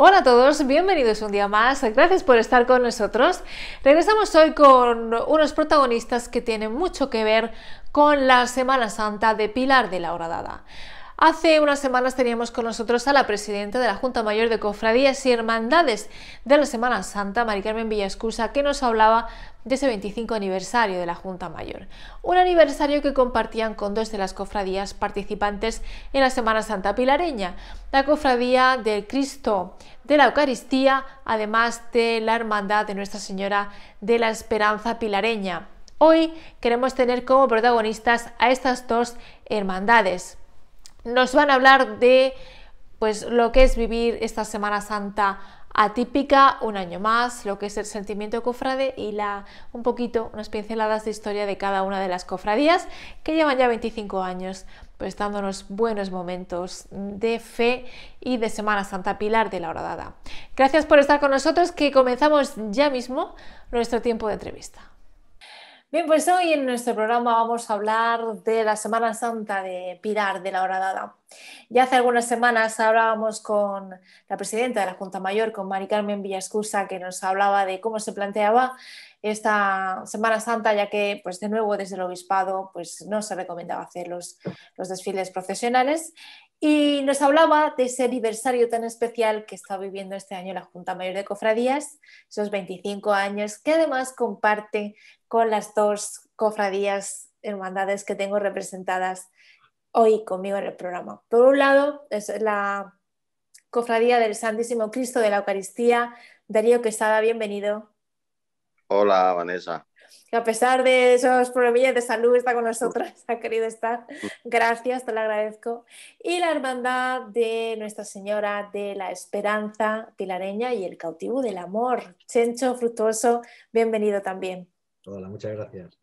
Hola a todos, bienvenidos un día más, gracias por estar con nosotros. Regresamos hoy con unos protagonistas que tienen mucho que ver con la Semana Santa de Pilar de la Horadada. Hace unas semanas teníamos con nosotros a la presidenta de la Junta Mayor de Cofradías y Hermandades de la Semana Santa, María Carmen Villascusa, que nos hablaba de ese 25 aniversario de la Junta Mayor. Un aniversario que compartían con dos de las cofradías participantes en la Semana Santa Pilareña, la cofradía del Cristo de la Eucaristía, además de la Hermandad de Nuestra Señora de la Esperanza Pilareña. Hoy queremos tener como protagonistas a estas dos hermandades nos van a hablar de pues lo que es vivir esta Semana Santa atípica, un año más, lo que es el sentimiento cofrade y la, un poquito unas pinceladas de historia de cada una de las cofradías que llevan ya 25 años dándonos buenos momentos de fe y de Semana Santa Pilar de la Horadada. Gracias por estar con nosotros que comenzamos ya mismo nuestro tiempo de entrevista. Bien, pues hoy en nuestro programa vamos a hablar de la Semana Santa de Pilar de la Horadada. Ya hace algunas semanas hablábamos con la presidenta de la Junta Mayor, con Mari Carmen Villascusa, que nos hablaba de cómo se planteaba esta Semana Santa, ya que, pues de nuevo, desde el obispado pues, no se recomendaba hacer los, los desfiles procesionales. Y nos hablaba de ese aniversario tan especial que está viviendo este año la Junta Mayor de Cofradías, esos 25 años que además comparte con las dos cofradías hermandades que tengo representadas hoy conmigo en el programa. Por un lado, es la Cofradía del Santísimo Cristo de la Eucaristía. Darío Quesada, bienvenido. Hola, Vanessa que a pesar de esos problemillas de salud está con nosotras, ha querido estar. Gracias, te lo agradezco. Y la hermandad de Nuestra Señora de la Esperanza Pilareña y el cautivo del amor. Chencho Fructuoso, bienvenido también. Hola, muchas gracias.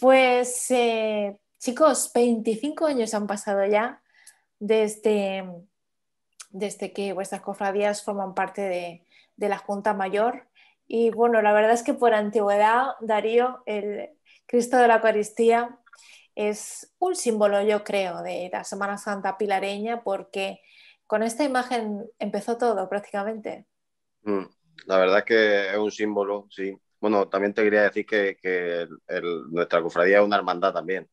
Pues eh, chicos, 25 años han pasado ya desde, este, desde este que vuestras cofradías forman parte de, de la Junta Mayor y bueno, la verdad es que por antigüedad, Darío, el Cristo de la Eucaristía es un símbolo, yo creo, de la Semana Santa pilareña, porque con esta imagen empezó todo prácticamente. Mm, la verdad es que es un símbolo, sí. Bueno, también te quería decir que, nuestra cofradía es una hermandad también.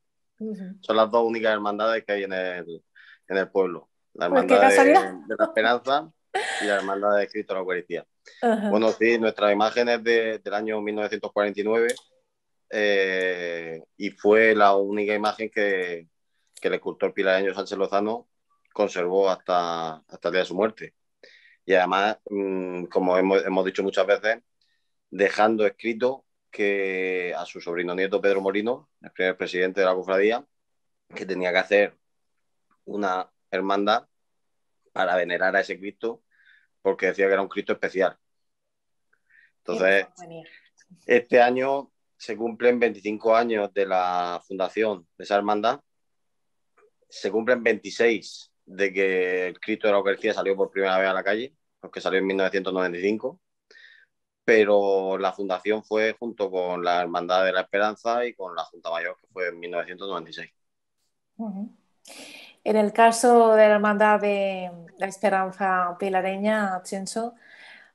Son las dos únicas hermandades que hay en el, en el pueblo. La hermandad de, la esperanza y la Hermandad de Cristo a la Eucaristía. Bueno, sí, nuestra imagen es de, del año 1949 eh, y fue la única imagen que, que el escultor Pilareño Sánchez Lozano conservó hasta, hasta el día de su muerte. Y además, mm, como hemos, hemos, dicho muchas veces, dejando escrito que a su sobrino nieto Pedro Morino, el primer presidente de la cofradía, que tenía que hacer una hermandad para venerar a ese Cristo, porque decía que era un Cristo especial. Entonces, este año se cumplen 25 años de la fundación de esa hermandad, se cumplen 26 de que el Cristo de la Eucaristía salió por primera vez a la calle, porque salió en 1995 pero la fundación fue junto con la Hermandad de la Esperanza y con la Junta Mayor, que fue en 1996. y en el caso de la Hermandad de la Esperanza Pilareña, Chenso,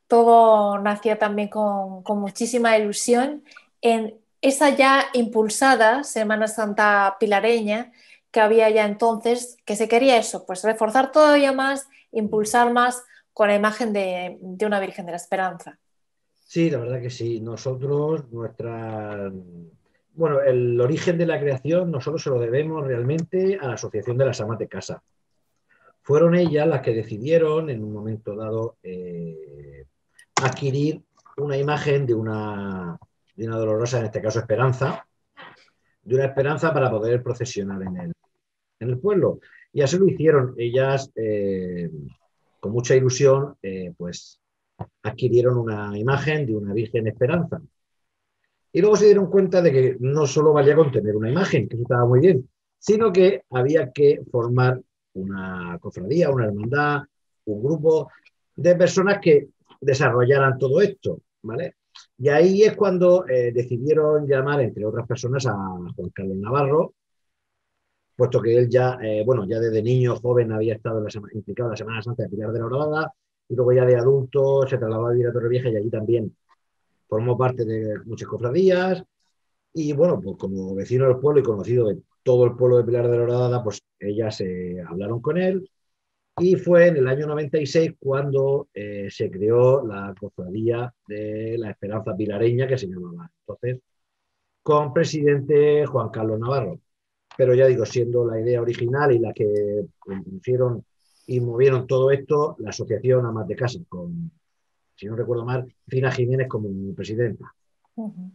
todo nacía también con, muchísima ilusión en esa ya impulsada Semana Santa Pilareña que había ya entonces, que se quería eso, pues reforzar todavía más, impulsar más con la imagen de, de una Virgen de la Esperanza. Sí, la verdad que sí. Nosotros, nuestra bueno, el origen de la creación nosotros se lo debemos realmente a la Asociación de las Amas de Casa. Fueron ellas las que decidieron en un momento dado eh, adquirir una imagen de una, dolorosa, en este caso Esperanza, de una esperanza para poder procesionar en el, pueblo. Y así lo hicieron. Ellas, eh, con mucha ilusión, eh, pues adquirieron una imagen de una Virgen Esperanza. Y luego se dieron cuenta de que no solo valía con tener una imagen, que eso estaba muy bien, sino que había que formar una cofradía, una hermandad, un grupo de personas que desarrollaran todo esto, ¿vale? Y ahí es cuando eh, decidieron llamar, entre otras personas, a Juan Carlos Navarro, puesto que él ya, eh, bueno, ya desde niño joven había estado implicado en la Semana Santa de Pilar de la Orada, y luego ya de adulto se trasladó a vivir a vieja y allí también formó parte de muchas cofradías y bueno, pues como vecino del pueblo y conocido de todo el pueblo de Pilar de la Horadada, pues ellas se eh, hablaron con él y fue en el año 96 cuando eh, se creó la cofradía de la Esperanza Pilareña que se llamaba entonces, con presidente Juan Carlos Navarro. Pero ya digo, siendo la idea original y la que hicieron y movieron todo esto, la asociación Amas de Casa con, si no recuerdo mal, fina Jiménez como presidenta. Toda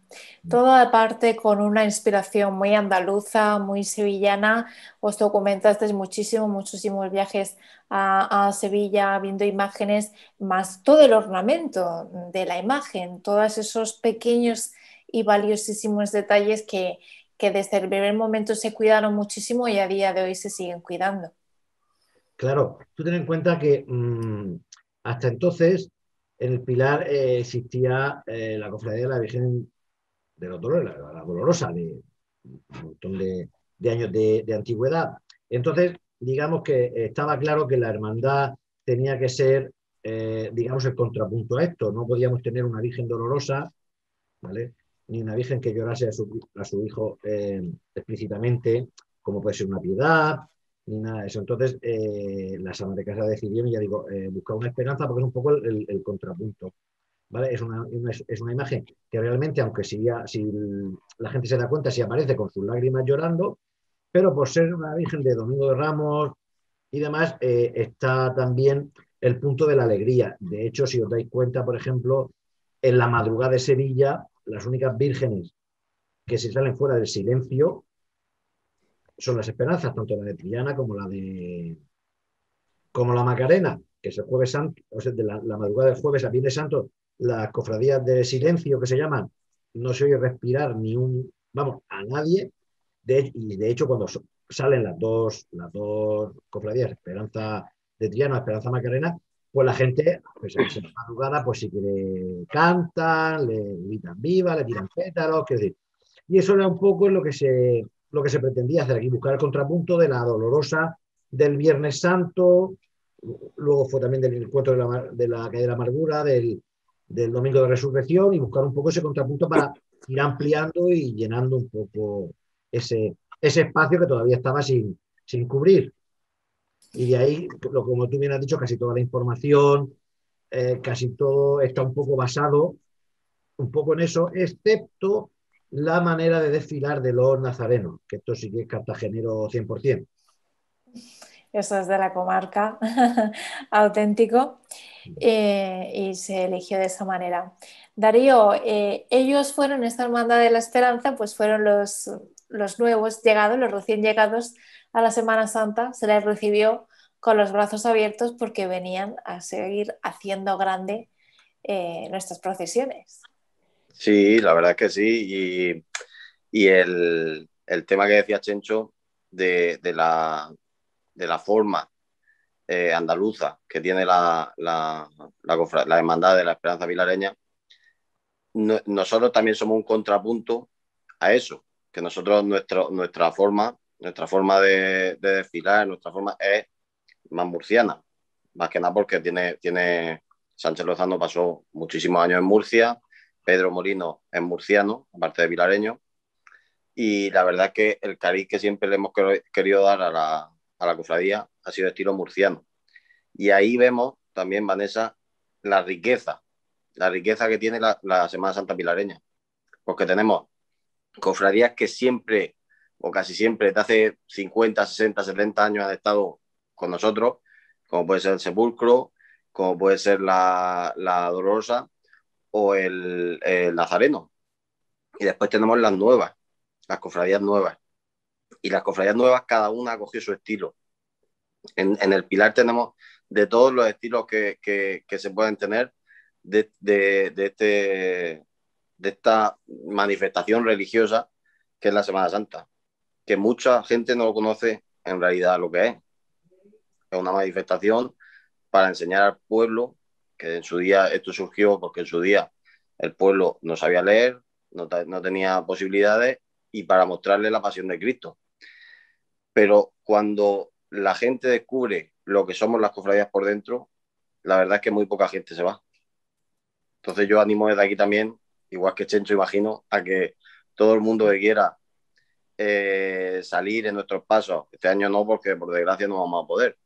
Toda aparte con una inspiración muy andaluza, muy sevillana. Os documentasteis muchísimo, muchísimos viajes a, Sevilla viendo imágenes, más todo el ornamento de la imagen, todos esos pequeños y valiosísimos detalles que, que desde el primer momento se cuidaron muchísimo y a día de hoy se siguen cuidando. Claro, tú ten en cuenta que mm, hasta entonces en el Pilar eh, existía eh, la cofradía de la Virgen de los Dolores, la, Dolorosa, de un montón de, años de, antigüedad. Entonces, digamos que estaba claro que la hermandad tenía que ser, eh, digamos, el contrapunto a esto. No podíamos tener una Virgen Dolorosa, Ni una Virgen que llorase a su, a su hijo explícitamente, como puede ser una piedad, ni nada de eso. Entonces, eh, la las de casa decidió ya digo, eh, buscar una esperanza porque es un poco el, contrapunto. ¿vale? Es una, imagen que realmente, aunque si, si la gente se da cuenta, si aparece con sus lágrimas llorando, pero por ser una Virgen de Domingo de Ramos y demás, eh, está también el punto de la alegría. De hecho, si os dais cuenta, por ejemplo, en la madrugada de Sevilla, las únicas vírgenes que se salen fuera del silencio son las esperanzas, tanto la de Triana como la de como la Macarena, que es el jueves santo, o sea, de la, madrugada del jueves a Viernes Santo, las cofradías de silencio que se llaman, no se oye respirar ni un, vamos, a nadie. y de hecho, cuando salen las dos, las dos cofradías, Esperanza de Triana, Esperanza Macarena, pues la gente, pues en la madrugada, pues si quiere, cantan, le gritan viva, le tiran pétalos, que decir. Y eso era un poco lo que se lo que se pretendía hacer aquí, buscar el contrapunto de la dolorosa del Viernes Santo, luego fue también del encuentro de la, de de la amargura, del, Domingo de Resurrección, y buscar un poco ese contrapunto para ir ampliando y llenando un poco ese, ese espacio que todavía estaba sin, cubrir. Y de ahí, lo, como tú bien has dicho, casi toda la información, eh, casi todo está un poco basado un poco en eso, excepto la manera de desfilar de los nazarenos, que esto sí que es cartagenero 100%. Eso es de la comarca, auténtico, eh, y se eligió de esa manera. Darío, eh, ellos fueron, esta hermandad de la esperanza, pues fueron los, los nuevos llegados, los recién llegados a la Semana Santa, se les recibió con los brazos abiertos porque venían a seguir haciendo grande eh, nuestras procesiones. Sí, la verdad es que sí. Y, el, tema que decía Chencho de, la, forma eh, andaluza que tiene la, la, de la Esperanza Vilareña, nosotros también somos un contrapunto a eso, que nosotros nuestra forma, nuestra forma de, de desfilar, nuestra forma es más murciana, más que nada porque tiene, tiene Sánchez Lozano pasó muchísimos años en Murcia, Pedro Molino es murciano, aparte de vilareño, y la verdad es que el cariz que siempre le hemos querido dar a la, cofradía ha sido estilo murciano. Y ahí vemos también, Vanessa, la riqueza, la riqueza que tiene la, Semana Santa Pilareña. Porque tenemos cofradías que siempre, o casi siempre, desde hace 50, 60, 70 años han estado con nosotros, como puede ser el Sepulcro, como puede ser la, la Dolorosa, o el, Nazareno. Y después tenemos las nuevas, las cofradías nuevas. Y las cofradías nuevas, cada una cogido su estilo. En, el Pilar tenemos de todos los estilos que, se pueden tener de, este, de esta manifestación religiosa que es la Semana Santa, que mucha gente no lo conoce en realidad lo que es. Es una manifestación para enseñar al pueblo que en su día esto surgió porque en su día el pueblo no sabía leer, no, tenía posibilidades y para mostrarle la pasión de Cristo. Pero cuando la gente descubre lo que somos las cofradías por dentro, la verdad es que muy poca gente se va. Entonces yo animo desde aquí también, igual que Chencho imagino, a que todo el mundo quiera eh, salir en nuestros pasos, este año no porque por desgracia no vamos a poder,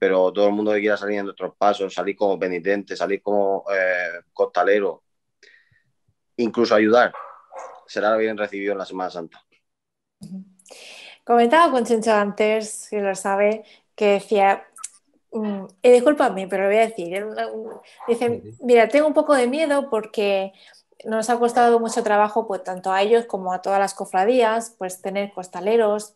pero todo el mundo que quiera salir en otros pasos, salir como penitente, salir como eh, costalero, incluso ayudar, será bien recibido en la Semana Santa. Comentaba con Chencho antes, si lo sabe, que decía, mm, y eh, discúlpame, pero lo voy a decir, ¿eh? dice, mira, tengo un poco de miedo porque nos ha costado mucho trabajo, pues tanto a ellos como a todas las cofradías, pues tener costaleros,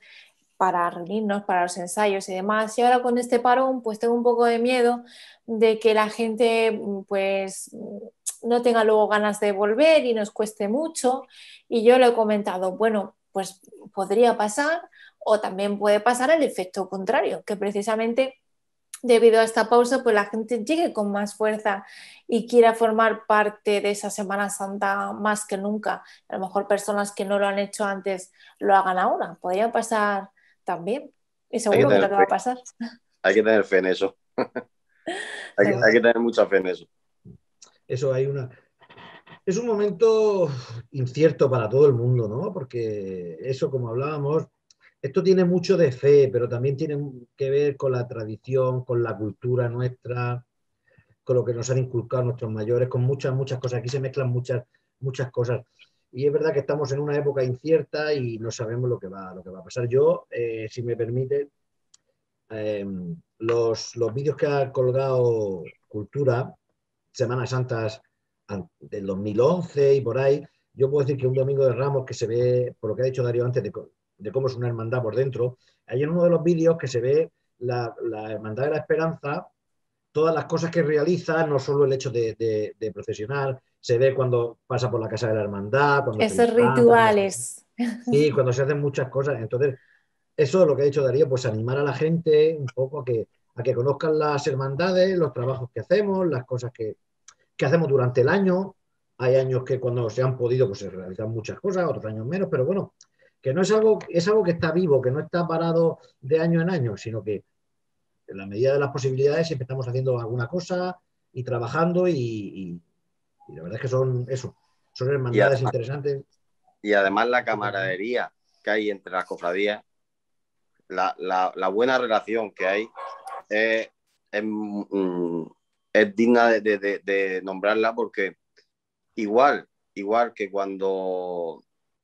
para reunirnos, para los ensayos y demás. Y ahora con este parón, pues tengo un poco de miedo de que la gente, mm, pues mm, no tenga luego ganas de volver y nos cueste mucho. Y yo le he comentado, bueno, pues podría pasar o también puede pasar el efecto contrario, que precisamente debido a esta pausa, pues la gente llegue con más fuerza y quiera formar parte de esa Semana Santa más que nunca. A lo mejor personas que no lo han hecho antes lo hagan ahora. Podría pasar también. Y seguro que, te va a pasar. Hay que tener fe en eso. hay, que, hay, que, tener mucha fe en eso. Eso hay una. Es un momento incierto para todo el mundo, ¿no? Porque eso, como hablábamos, esto tiene mucho de fe, pero también tiene que ver con la tradición, con la cultura nuestra, con lo que nos han inculcado nuestros mayores, con muchas, muchas cosas. Aquí se mezclan muchas, muchas cosas. Y es verdad que estamos en una época incierta y no sabemos lo que va, a pasar. Yo, eh, si me permite, em, los, vídeos que ha colgado Cultura, Semanas Santas del 2011 y por ahí, yo puedo decir que un domingo de Ramos que se ve, por lo que ha dicho Darío antes, de, cómo es una hermandad por dentro, hay en uno de los vídeos que se ve la, hermandad de la esperanza, todas las cosas que realiza, no solo el hecho de, de, de procesionar, se ve cuando pasa por la casa de la hermandad. Cuando Esos rituales. Y cuando se hacen muchas cosas. Entonces, eso es lo que ha dicho Darío, pues animar a la gente un poco a que, a que conozcan las hermandades, los trabajos que hacemos, las cosas que, que hacemos durante el año. Hay años que cuando se han podido, pues se realizan muchas cosas, otros años menos, pero bueno, que no es algo, es algo que está vivo, que no está parado de año en año, sino que en la medida de las posibilidades siempre estamos haciendo alguna cosa y trabajando y y la verdad es que son eso, son hermandades interesantes. Y además la camaradería que hay entre las cofradías, la, buena relación que hay, es, mm, digna de, nombrarla porque igual, igual que cuando,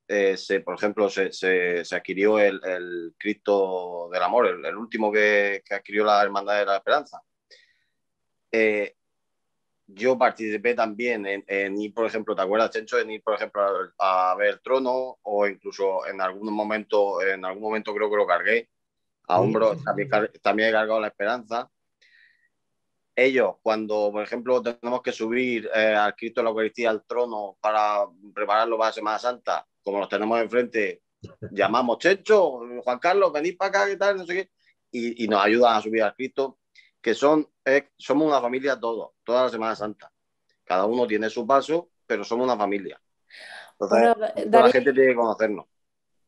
eh, se, por ejemplo, se, adquirió el, Cristo del Amor, el, último que, adquirió la Hermandad de la Esperanza. Eh, yo participé también en, ir, por ejemplo, ¿te acuerdas, Chencho? En ir, por ejemplo, a, ver ver Trono o incluso en algún momento, en algún momento creo que lo cargué a hombro, mm. también, también he cargado la esperanza. Ellos, cuando, por ejemplo, tenemos que subir eh, al Cristo de la Eucaristía al trono para prepararlo para la Semana Santa, como los tenemos enfrente, llamamos, Chencho, Juan Carlos, venid para acá, ¿qué tal? No sé qué. Y, y nos ayudan a subir al Cristo que son, somos una familia todos, toda la Semana Santa. Cada uno tiene su paso, pero somos una familia. Entonces, la eh, gente tiene que conocernos.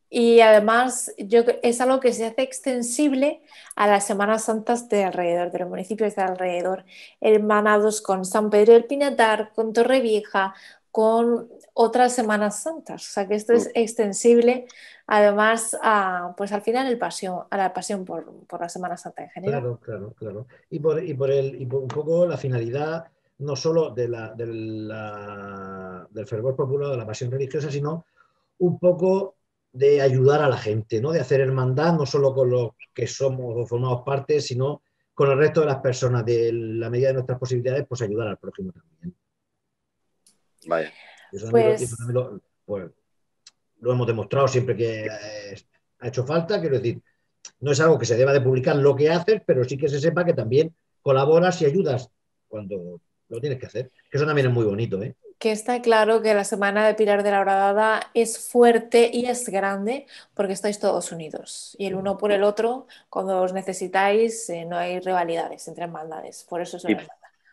Y además yo, es algo que se hace extensible a las Semanas Santas de alrededor, de los municipios de alrededor, hermanados con San Pedro del Pinatar, con Torre Vieja con otras Semanas Santas. O sea que esto es mm. extensible además ah, pues al final el pasión, a la pasión por, la Semana Santa en general. Claro, claro, claro. Y por, y por, el, y un poco la finalidad no solo de la, del fervor popular, de la pasión religiosa, sino un poco de ayudar a la gente, ¿no? de hacer hermandad, no solo con los que somos o formamos parte, sino con el resto de las personas, de la medida de nuestras posibilidades, pues ayudar al prójimo también. Vaya. pues, pues lo hemos demostrado siempre que ha hecho falta, quiero decir, no es algo que se deba de publicar lo que haces, pero sí que se sepa que también colaboras y ayudas cuando lo tienes que hacer, que eso también es muy bonito. ¿eh? Que está claro que la semana de Pilar de la Horadada es fuerte y es grande porque estáis todos unidos y el uno por el otro, cuando os necesitáis, eh, no hay rivalidades entre maldades. por eso es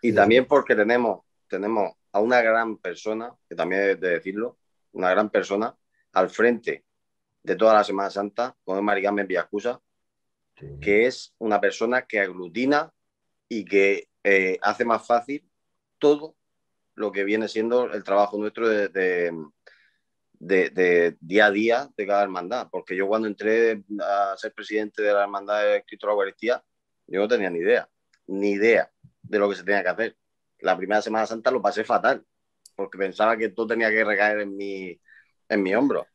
y, y también porque tenemos, tenemos a una gran persona, que también es de decirlo, una gran persona al frente de toda la Semana Santa, con el Maricarmen Villacusa, que es una persona que aglutina y que eh, hace más fácil todo lo que viene siendo el trabajo nuestro de, día a día de cada hermandad. Porque yo cuando entré a ser presidente de la hermandad de Cristo de la Eucaristía, yo no tenía ni idea, ni idea de lo que se tenía que hacer. La primera Semana Santa lo pasé fatal, porque pensaba que todo tenía que recaer en mi, en mi hombro.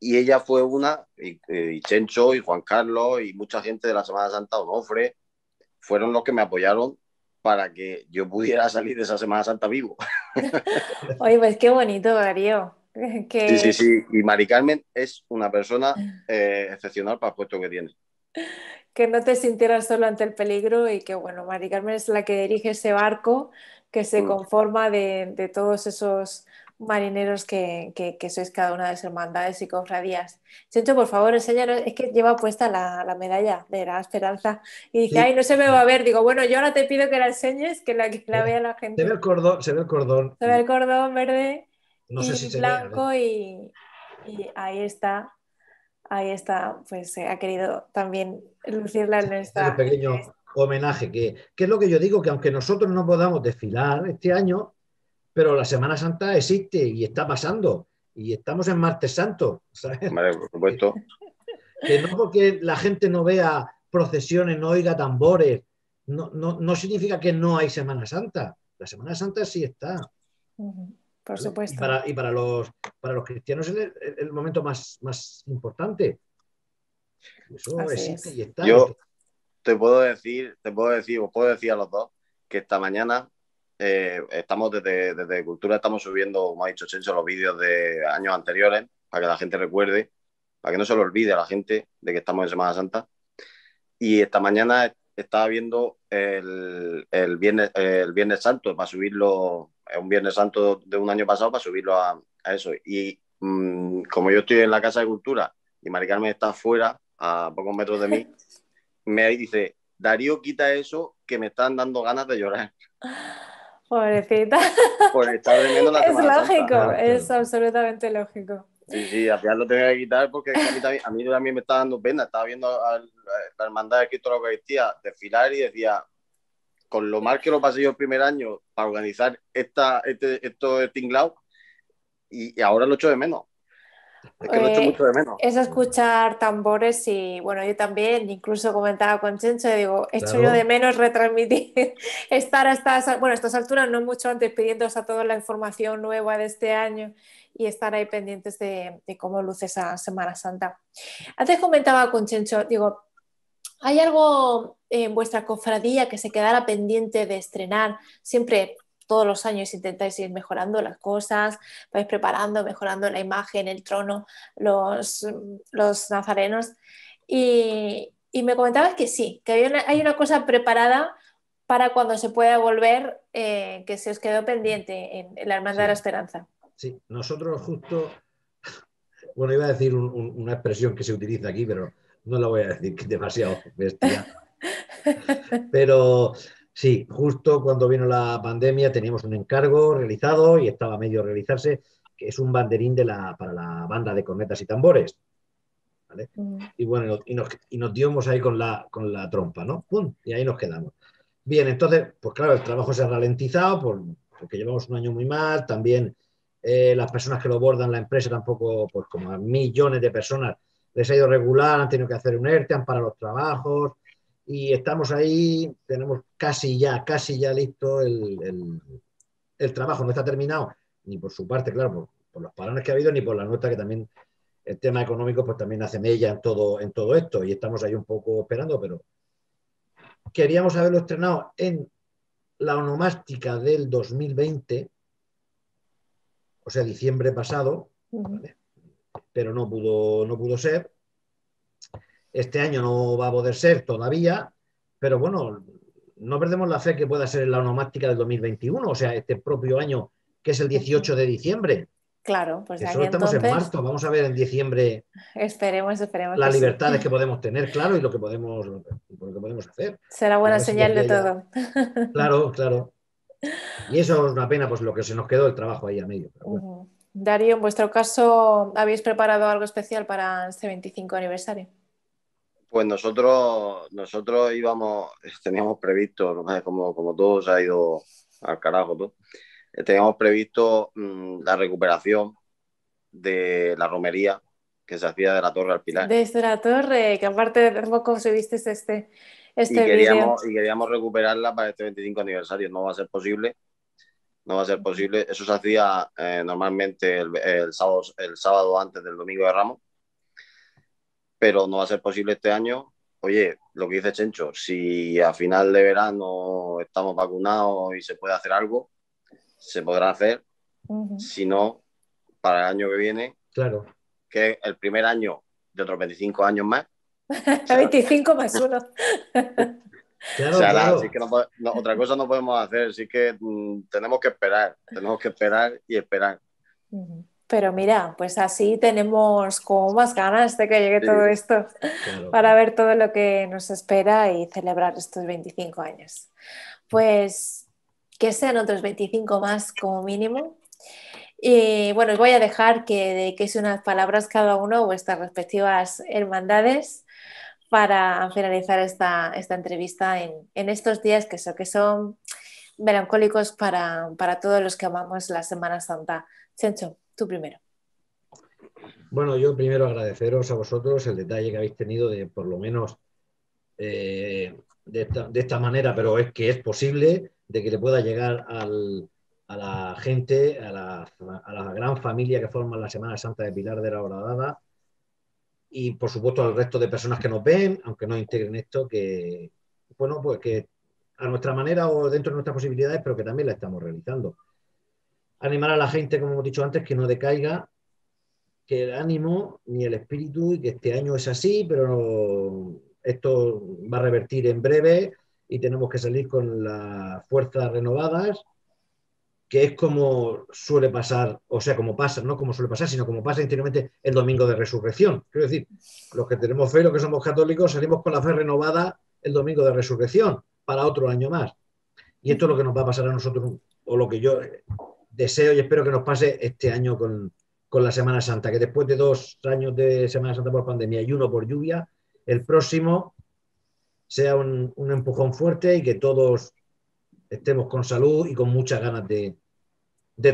Y ella fue una, y, Chencho, y Juan Carlos, y mucha gente de la Semana Santa, Onofre, fueron los que me apoyaron para que yo pudiera salir de esa Semana Santa vivo. Oye, pues qué bonito, Darío. Sí, sí, sí. Y Mari Carmen es una persona eh, excepcional para el puesto que tiene. Que no te sintieras solo ante el peligro y que, bueno, Mari Carmen es la que dirige ese barco que se mm. conforma de todos esos marineros que, sois cada una de las hermandades y cofradías. Chencho, por favor, enséñanos, es que lleva puesta la, medalla de la esperanza y dice, ay, no se me va a ver. Digo, bueno, yo ahora te pido que la enseñes, que la, vea la gente. Se ve el cordón. Se ve el cordón, se ve el cordón verde no blanco y, ahí está. Ahí está, pues eh, ha querido también lucirla en nuestra... El pequeño homenaje, que, que es lo que yo digo, que aunque nosotros no podamos desfilar este año, pero la Semana Santa existe y está pasando. Y estamos en Martes Santo, Vale, por supuesto. que no porque la gente no vea procesiones, no oiga tambores, no, significa que no hay Semana Santa. La Semana Santa sí está. Por supuesto. Y para, los, para los cristianos es el, momento más, más importante. Eso existe y está. Yo te puedo decir, te puedo decir, os puedo decir a los dos que esta mañana eh, estamos desde, Cultura, estamos subiendo, como ha dicho Chencho, los vídeos de años anteriores para que la gente recuerde, para que no se lo olvide a la gente de que estamos en Semana Santa. Y esta mañana estaba viendo el, el viernes, el Viernes Santo para subirlo, un Viernes Santo de un año pasado para subirlo a, eso. Y mm, como yo estoy en la Casa de Cultura y Maricarmen está afuera a pocos metros de mí, me dice, Darío, quita eso que me están dando ganas de llorar. Pobrecita. Por estar vendiendo la Es lógico, es absolutamente lógico. Sí, sí, al final lo tenía que quitar porque a mí, también, me estaba dando pena. Estaba viendo a, la hermandad de Cristo la desfilar y decía, con lo mal que lo pasé yo el primer año para organizar esta, este, esto de este Tinglao, y ahora lo echo de menos eh, es escuchar tambores y bueno, yo también, incluso comentaba con Chencho, digo, echo yo de menos retransmitir, estar a estas, bueno, estas alturas, no mucho antes, pidiéndoos a todos la información nueva de este año y estar ahí pendientes de, de cómo luce esa Semana Santa. Antes comentaba con Chencho, digo, ¿hay algo en vuestra cofradía que se quedara pendiente de estrenar? Siempre todos los años intentáis ir mejorando las cosas, vais preparando, mejorando la imagen, el trono, los, los nazarenos. Y, y, me comentabas que sí, que hay una, cosa preparada para cuando se pueda volver, eh, que se os quedó pendiente en, la Hermandad de la Esperanza. Sí, nosotros justo, bueno, iba a decir una expresión que se utiliza aquí, pero no la voy a decir, demasiado bestia. pero Sí, justo cuando vino la pandemia teníamos un encargo realizado y estaba medio realizarse, que es un banderín de la, para la banda de cornetas y tambores. Mm. Y bueno, y nos, y ahí con la, trompa, ¿no? ¡Pum! Y ahí nos quedamos. Bien, entonces, pues claro, el trabajo se ha ralentizado porque llevamos un año muy mal, también eh, las personas que lo bordan la empresa tampoco, pues como a millones de personas les ha ido regular, han tenido que hacer un ERTE, han parado los trabajos, y estamos ahí, tenemos casi ya, casi ya listo el, trabajo, no está terminado, ni por su parte, claro, por, los parones que ha habido, ni por la nuestra, que también el tema económico pues también hace mella en todo, en todo esto, y estamos ahí un poco esperando, pero queríamos haberlo estrenado en la onomástica del 2020, o sea, diciembre pasado, pero no pudo, no pudo ser. Este año no va a poder ser todavía, pero bueno, no perdemos la fe que pueda ser la onomástica del 2021, o sea, este propio año, que es el 18 de diciembre. Claro, pues ya. aquí estamos en marzo, vamos a ver en diciembre. Esperemos, esperemos. Las libertades que podemos tener, claro, y lo que podemos, lo que podemos hacer. Será buena señal de todo. Claro, claro. Y eso es una pena, pues lo que se nos quedó el trabajo ahí a medio. Darío, en vuestro caso, ¿habéis preparado algo especial para este 25 aniversario? Pues nosotros, nosotros íbamos, teníamos previsto, como, todo se ha ido al carajo, eh, teníamos previsto mm, la recuperación de la romería que se hacía de la torre al pilar. Desde la torre, que aparte de poco subiste este, este, este y queríamos, Y queríamos recuperarla para este 25 aniversario, no va a ser posible. No va a ser posible. Eso se hacía eh, normalmente el, el, sábado, el sábado antes del domingo de Ramos pero no va a ser posible este año. Oye, lo que dice Chencho, si a final de verano estamos vacunados y se puede hacer algo, se podrá hacer. Si no, para el año que viene, claro. que es el primer año de otros 25 años más. 25 más uno. Claro, otra cosa no podemos hacer, así que mm, tenemos que esperar, tenemos que esperar y esperar. Pero mira, pues así tenemos como más ganas de que llegue todo esto para ver todo lo que nos espera y celebrar estos 25 años. Pues que sean otros 25 más como mínimo. Y bueno, os voy a dejar que dediquéis unas palabras cada uno a vuestras respectivas hermandades para finalizar esta, entrevista en, estos días que, son, que son melancólicos para, para todos los que amamos la Semana Santa. Chencho. Tú primero. Bueno, yo primero agradeceros a vosotros el detalle que habéis tenido de por lo menos eh, de, esta, manera, pero es que es posible de que le pueda llegar al, a la gente, a la, gran familia que forma la Semana Santa de Pilar de la Horadada y por supuesto al resto de personas que nos ven, aunque no integren esto, que bueno, pues que a nuestra manera o dentro de nuestras posibilidades, pero que también la estamos realizando animar a la gente, como hemos dicho antes, que no decaiga, que el ánimo ni el espíritu, y que este año es así, pero esto va a revertir en breve y tenemos que salir con las fuerzas renovadas, que es como suele pasar, o sea, como pasa, no como suele pasar, sino como pasa interiormente el domingo de resurrección. Quiero decir, los que tenemos fe, los que somos católicos, salimos con la fe renovada el domingo de resurrección para otro año más. Y esto es lo que nos va a pasar a nosotros, o lo que yo deseo y espero que nos pase este año con, la Semana Santa, que después de dos años de Semana Santa por pandemia y uno por lluvia, el próximo sea un, empujón fuerte y que todos estemos con salud y con muchas ganas de,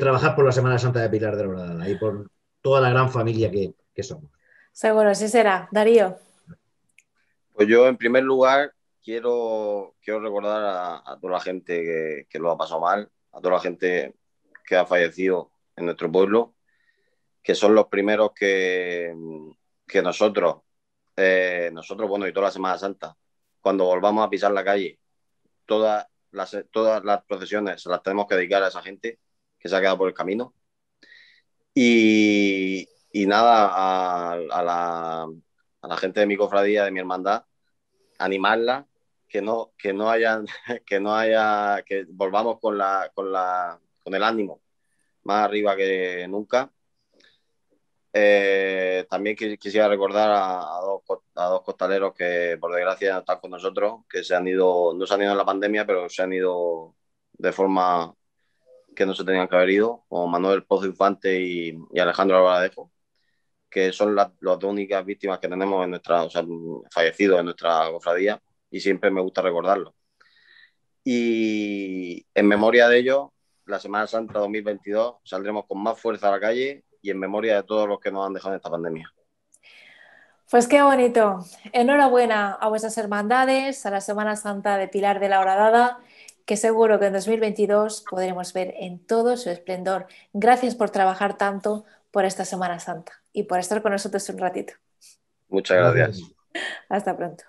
trabajar por la Semana Santa de Pilar de la Loredana y por toda la gran familia que, somos. Seguro, así será. Darío. Pues yo, en primer lugar, quiero, quiero recordar a, toda la gente que, lo ha pasado mal, a toda la gente que ha fallecido en nuestro pueblo, que son los primeros que, que nosotros, eh, nosotros, bueno, y toda la Semana Santa, cuando volvamos a pisar la calle, todas las, todas las procesiones las tenemos que dedicar a esa gente que se ha quedado por el camino. Y, nada, a, la, a, la, gente de mi cofradía, de mi hermandad, animarla, que no, que no, que no haya, que volvamos con la, con la, con el ánimo más arriba que nunca. Eh, también quisiera recordar a, dos, costaleros que por desgracia no están con nosotros, que se han ido, no se han ido en la pandemia, pero se han ido de forma que no se tenían que haber ido, como Manuel Pozo Infante y, Alejandro Alvaradejo... que son las, dos únicas víctimas que tenemos en nuestra, o sea, fallecidos en nuestra cofradía, y siempre me gusta recordarlo. Y en memoria de ellos, la Semana Santa 2022 saldremos con más fuerza a la calle y en memoria de todos los que nos han dejado en esta pandemia. Pues qué bonito. Enhorabuena a vuestras hermandades, a la Semana Santa de Pilar de la Horadada, que seguro que en 2022 podremos ver en todo su esplendor. Gracias por trabajar tanto por esta Semana Santa y por estar con nosotros un ratito. Muchas gracias. Hasta pronto.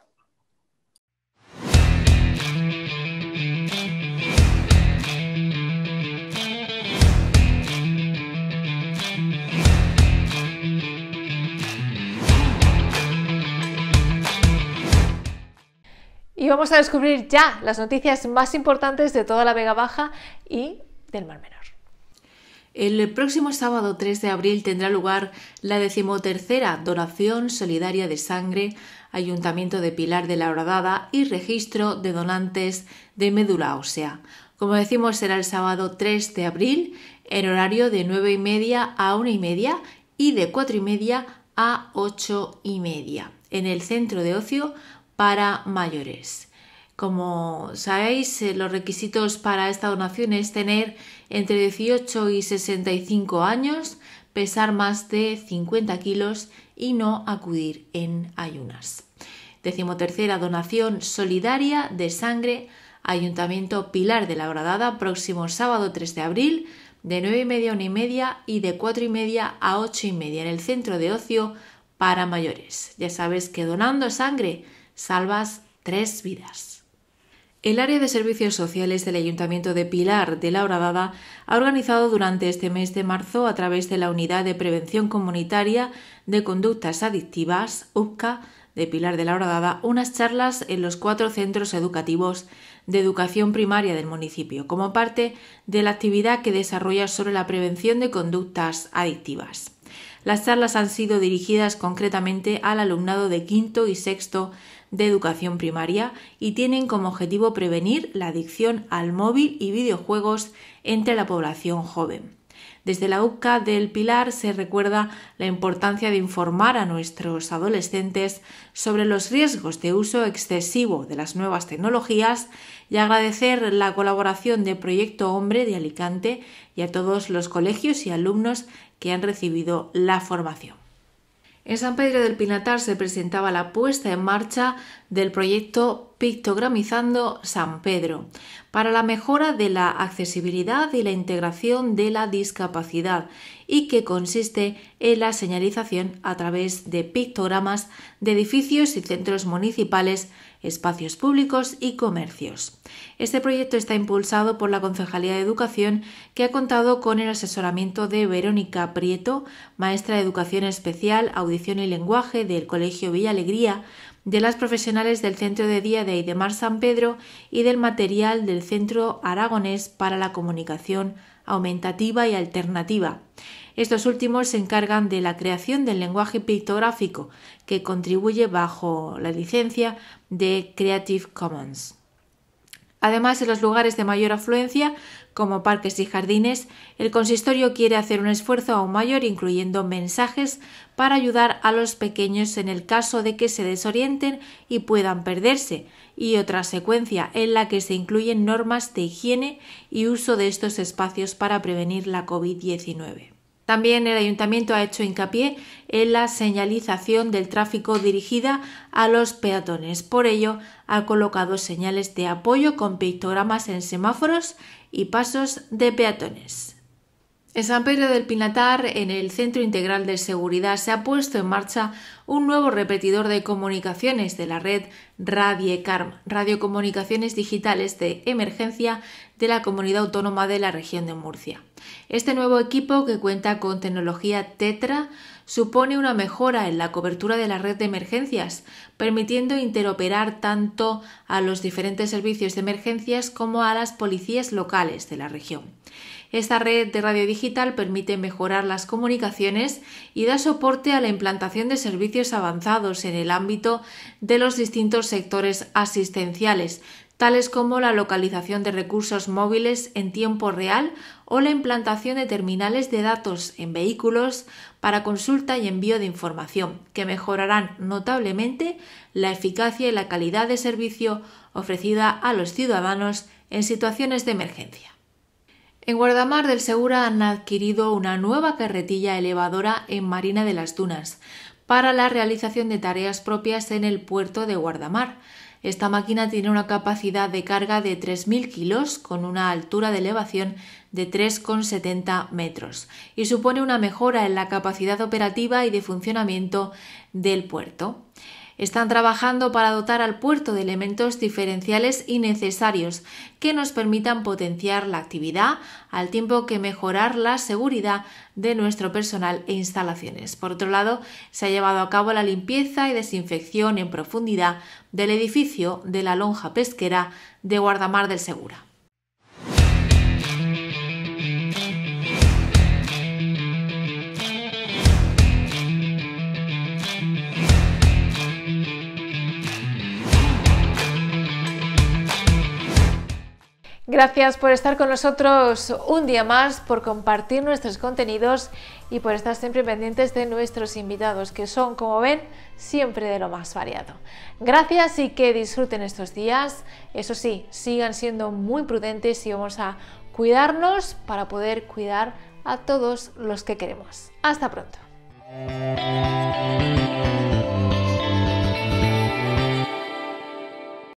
vamos a descubrir ya las noticias más importantes de toda la Vega Baja y del Mar Menor. El próximo sábado 3 de abril tendrá lugar la decimotercera donación solidaria de sangre, Ayuntamiento de Pilar de la Horadada y registro de donantes de médula ósea. Como decimos, será el sábado 3 de abril en horario de 9 y media a 1 y media y de 4 y media a 8 y media en el centro de ocio para mayores. Como sabéis, eh, los requisitos para esta donación es tener entre 18 y 65 años, pesar más de 50 kilos y no acudir en ayunas. Decimotercera donación solidaria de sangre, Ayuntamiento Pilar de la Gradada, próximo sábado 3 de abril, de 9 y media a 1 y media y de 4 y media a 8 y media en el centro de ocio para mayores. Ya sabes que donando sangre salvas tres vidas. El área de servicios sociales del Ayuntamiento de Pilar de la Horadada ha organizado durante este mes de marzo, a través de la Unidad de Prevención Comunitaria de Conductas Adictivas, UPCA, de Pilar de la Horadada, unas charlas en los cuatro centros educativos de educación primaria del municipio, como parte de la actividad que desarrolla sobre la prevención de conductas adictivas. Las charlas han sido dirigidas concretamente al alumnado de quinto y sexto de educación primaria y tienen como objetivo prevenir la adicción al móvil y videojuegos entre la población joven. Desde la UCA del Pilar se recuerda la importancia de informar a nuestros adolescentes sobre los riesgos de uso excesivo de las nuevas tecnologías y agradecer la colaboración de Proyecto Hombre de Alicante y a todos los colegios y alumnos que han recibido la formación. En San Pedro del Pinatar se presentaba la puesta en marcha del proyecto Pictogramizando San Pedro para la mejora de la accesibilidad y la integración de la discapacidad y que consiste en la señalización a través de pictogramas de edificios y centros municipales espacios públicos y comercios. Este proyecto está impulsado por la Concejalía de Educación, que ha contado con el asesoramiento de Verónica Prieto, maestra de Educación Especial, Audición y Lenguaje del Colegio Villa Alegría, de las profesionales del Centro de Día de Idemar San Pedro y del material del Centro Aragonés para la Comunicación Aumentativa y Alternativa. Estos últimos se encargan de la creación del lenguaje pictográfico que contribuye bajo la licencia de Creative Commons. Además, en los lugares de mayor afluencia, como parques y jardines, el consistorio quiere hacer un esfuerzo aún mayor, incluyendo mensajes para ayudar a los pequeños en el caso de que se desorienten y puedan perderse, y otra secuencia en la que se incluyen normas de higiene y uso de estos espacios para prevenir la COVID-19. También el ayuntamiento ha hecho hincapié en la señalización del tráfico dirigida a los peatones. Por ello, ha colocado señales de apoyo con pictogramas en semáforos y pasos de peatones. En San Pedro del Pinatar, en el Centro Integral de Seguridad, se ha puesto en marcha un nuevo repetidor de comunicaciones de la red Radiecarm, Radiocomunicaciones Digitales de Emergencia de la Comunidad Autónoma de la Región de Murcia. Este nuevo equipo, que cuenta con tecnología Tetra, supone una mejora en la cobertura de la red de emergencias, permitiendo interoperar tanto a los diferentes servicios de emergencias como a las policías locales de la región. Esta red de radio digital permite mejorar las comunicaciones y da soporte a la implantación de servicios avanzados en el ámbito de los distintos sectores asistenciales, tales como la localización de recursos móviles en tiempo real o la implantación de terminales de datos en vehículos para consulta y envío de información, que mejorarán notablemente la eficacia y la calidad de servicio ofrecida a los ciudadanos en situaciones de emergencia. En Guardamar del Segura han adquirido una nueva carretilla elevadora en Marina de las Dunas para la realización de tareas propias en el puerto de Guardamar. Esta máquina tiene una capacidad de carga de 3.000 kilos con una altura de elevación de 3,70 metros y supone una mejora en la capacidad operativa y de funcionamiento del puerto. Están trabajando para dotar al puerto de elementos diferenciales y necesarios que nos permitan potenciar la actividad al tiempo que mejorar la seguridad de nuestro personal e instalaciones. Por otro lado, se ha llevado a cabo la limpieza y desinfección en profundidad del edificio de la lonja pesquera de Guardamar del Segura. Gracias por estar con nosotros un día más, por compartir nuestros contenidos y por estar siempre pendientes de nuestros invitados, que son, como ven, siempre de lo más variado. Gracias y que disfruten estos días. Eso sí, sigan siendo muy prudentes y vamos a cuidarnos para poder cuidar a todos los que queremos. Hasta pronto.